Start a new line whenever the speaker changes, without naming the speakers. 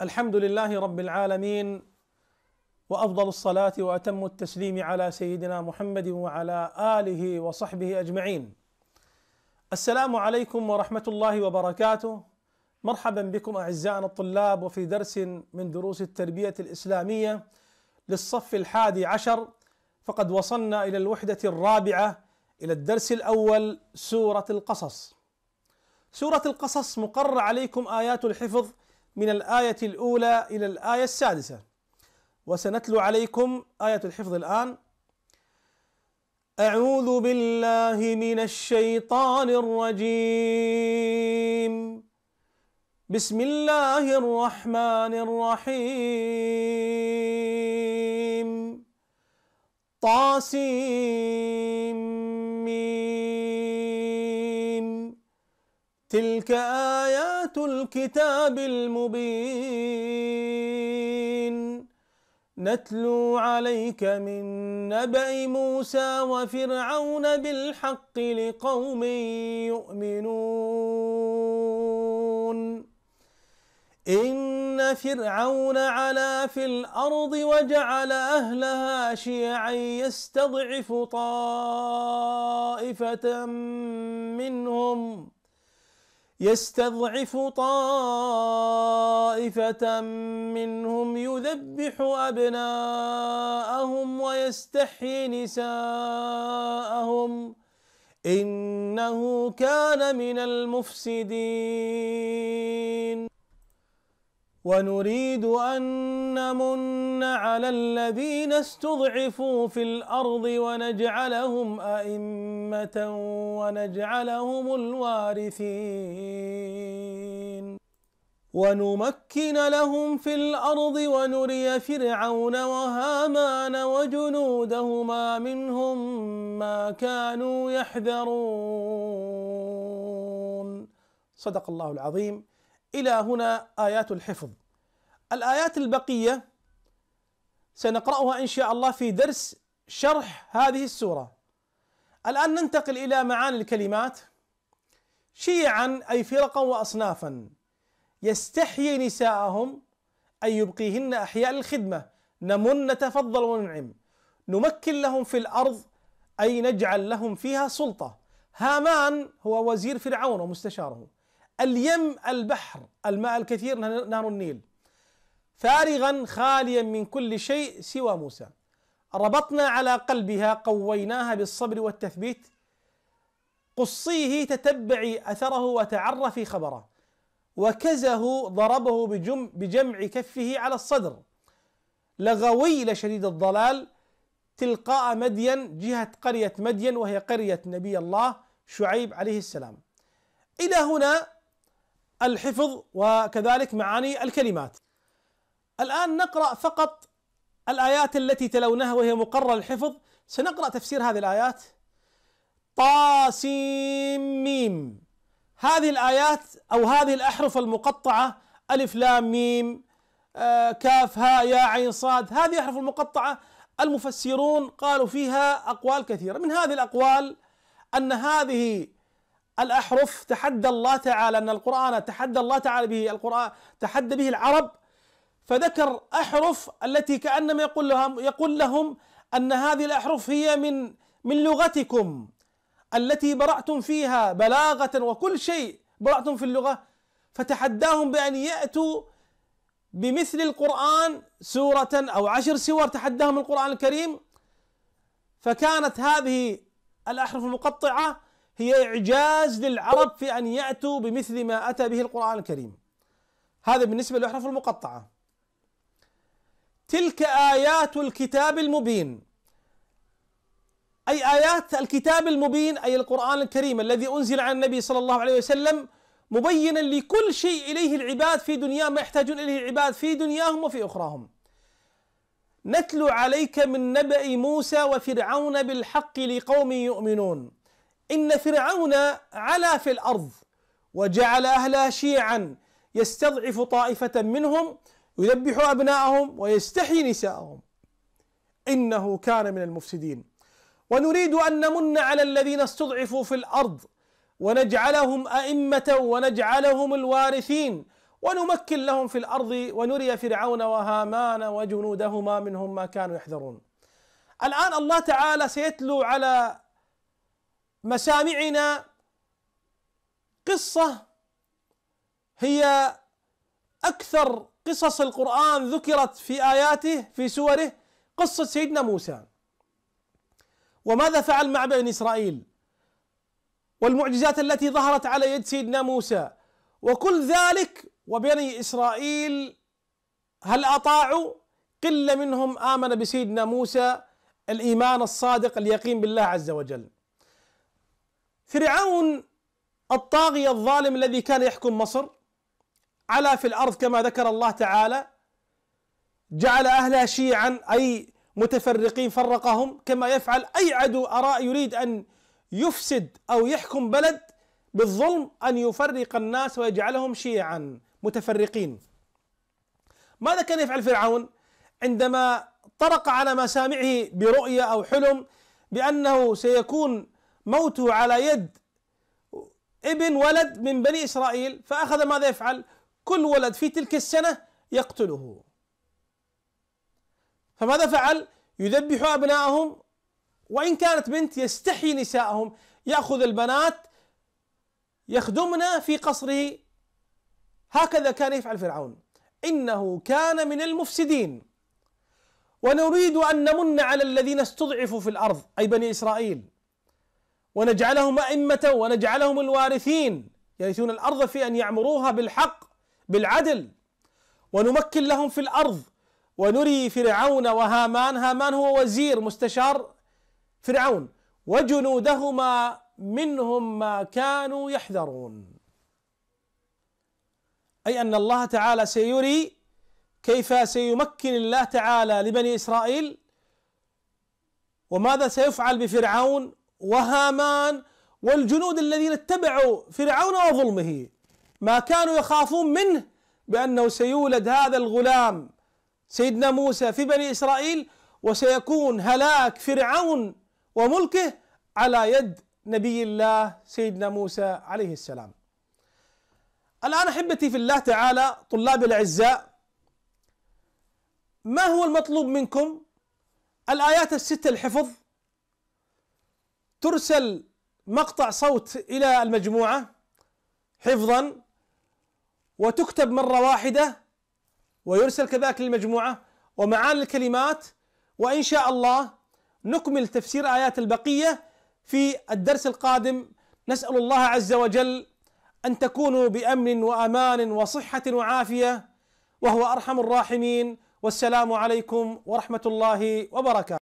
الحمد لله رب العالمين وافضل الصلاه واتم التسليم على سيدنا محمد وعلى اله وصحبه اجمعين. السلام عليكم ورحمه الله وبركاته. مرحبا بكم اعزائنا الطلاب وفي درس من دروس التربيه الاسلاميه للصف الحادي عشر فقد وصلنا الى الوحده الرابعه الى الدرس الاول سوره القصص. سوره القصص مقر عليكم ايات الحفظ من الآية الأولى إلى الآية السادسة وسنتلو عليكم آية الحفظ الآن أعوذ بالله من الشيطان الرجيم بسم الله الرحمن الرحيم طاسيم تلك آيات الكتاب المبين نتلو عليك من نبأ موسى وفرعون بالحق لقوم يؤمنون إن فرعون علا في الأرض وجعل أهلها شيعا يستضعف طائفة منهم يستضعف طائفة منهم يذبح أبناءهم ويستحيي نساءهم إنه كان من المفسدين ونريد أن نمن على الذين استضعفوا في الأرض ونجعلهم أئمة ونجعلهم الوارثين ونمكن لهم في الأرض ونري فرعون وهامان وجنودهما منهم ما كانوا يحذرون صدق الله العظيم الى هنا ايات الحفظ الايات البقيه سنقراها ان شاء الله في درس شرح هذه السوره الان ننتقل الى معاني الكلمات شيعا اي فرقا واصنافا يستحيي نساءهم ان يبقيهن احياء للخدمه نمن نتفضل وننعم نمكن لهم في الارض اي نجعل لهم فيها سلطه هامان هو وزير فرعون ومستشاره اليم البحر الماء الكثير نهر النيل فارغا خاليا من كل شيء سوى موسى ربطنا على قلبها قويناها بالصبر والتثبيت قصيه تتبعي اثره وتعرفي خبره وكزه ضربه بجم بجمع كفه على الصدر لغوي لشديد الضلال تلقاء مدين جهه قريه مدين وهي قريه نبي الله شعيب عليه السلام الى هنا الحفظ وكذلك معاني الكلمات. الآن نقرأ فقط الآيات التي تلونها وهي مقرر الحفظ سنقرأ تفسير هذه الآيات طاسيم ميم هذه الآيات أو هذه الأحرف المقطعة ألف لام ميم آه، كاف هاء يا عين صاد هذه الأحرف المقطعة المفسرون قالوا فيها أقوال كثيرة من هذه الأقوال أن هذه الأحرف تحدى الله تعالى أن القرآن تحدى الله تعالى به القرآن تحدى به العرب فذكر أحرف التي كأنما يقول لهم يقول لهم أن هذه الأحرف هي من من لغتكم التي برأتم فيها بلاغة وكل شيء برأتم في اللغة فتحداهم بأن يأتوا بمثل القرآن سورة أو عشر سور تحداهم القرآن الكريم فكانت هذه الأحرف المقطعة هي إعجاز للعرب في أن يأتوا بمثل ما أتى به القرآن الكريم هذا بالنسبة للأحرف المقطعة تلك آيات الكتاب المبين أي آيات الكتاب المبين أي القرآن الكريم الذي أنزل عن النبي صلى الله عليه وسلم مبينا لكل شيء إليه العباد في دنيا ما يحتاجون إليه العباد في دنياهم وفي أخراهم نتلو عليك من نبأ موسى وفرعون بالحق لقوم يؤمنون إن فرعون علا في الأرض وجعل أهلها شيعا يستضعف طائفة منهم يذبح أبناءهم ويستحيي نساءهم إنه كان من المفسدين ونريد أن نمن على الذين استضعفوا في الأرض ونجعلهم أئمة ونجعلهم الوارثين ونمكن لهم في الأرض ونري فرعون وهامان وجنودهما منهم ما كانوا يحذرون الآن الله تعالى سيتلو على مسامعنا قصه هي اكثر قصص القران ذكرت في اياته في سوره قصه سيدنا موسى وماذا فعل مع بني اسرائيل والمعجزات التي ظهرت على يد سيدنا موسى وكل ذلك وبني اسرائيل هل اطاعوا قله منهم امن بسيدنا موسى الايمان الصادق اليقين بالله عز وجل فرعون الطاغية الظالم الذي كان يحكم مصر على في الأرض كما ذكر الله تعالى جعل أهلها شيعا أي متفرقين فرقهم كما يفعل أي عدو أراء يريد أن يفسد أو يحكم بلد بالظلم أن يفرق الناس ويجعلهم شيعا متفرقين ماذا كان يفعل فرعون عندما طرق على مسامعه برؤية أو حلم بأنه سيكون موته على يد ابن ولد من بني إسرائيل فأخذ ماذا يفعل كل ولد في تلك السنة يقتله فماذا فعل يذبح أبنائهم وإن كانت بنت يستحي نساءهم يأخذ البنات يخدمنا في قصره هكذا كان يفعل فرعون إنه كان من المفسدين ونريد أن نمن على الذين استضعفوا في الأرض أي بني إسرائيل ونجعلهم أئمة ونجعلهم الوارثين يرثون الأرض في أن يعمروها بالحق بالعدل ونمكن لهم في الأرض ونري فرعون وهامان هامان هو وزير مستشار فرعون وجنودهما منهم ما كانوا يحذرون أي أن الله تعالى سيري كيف سيمكن الله تعالى لبني إسرائيل وماذا سيفعل بفرعون وهامان والجنود الذين اتبعوا فرعون وظلمه ما كانوا يخافون منه بانه سيولد هذا الغلام سيدنا موسى في بني اسرائيل وسيكون هلاك فرعون وملكه على يد نبي الله سيدنا موسى عليه السلام. الان احبتي في الله تعالى طلاب الاعزاء ما هو المطلوب منكم؟ الايات السته الحفظ ترسل مقطع صوت الى المجموعه حفظا وتكتب مره واحده ويرسل كذلك للمجموعه ومعاني الكلمات وان شاء الله نكمل تفسير ايات البقيه في الدرس القادم نسال الله عز وجل ان تكونوا بامن وامان وصحه وعافيه وهو ارحم الراحمين والسلام عليكم ورحمه الله وبركاته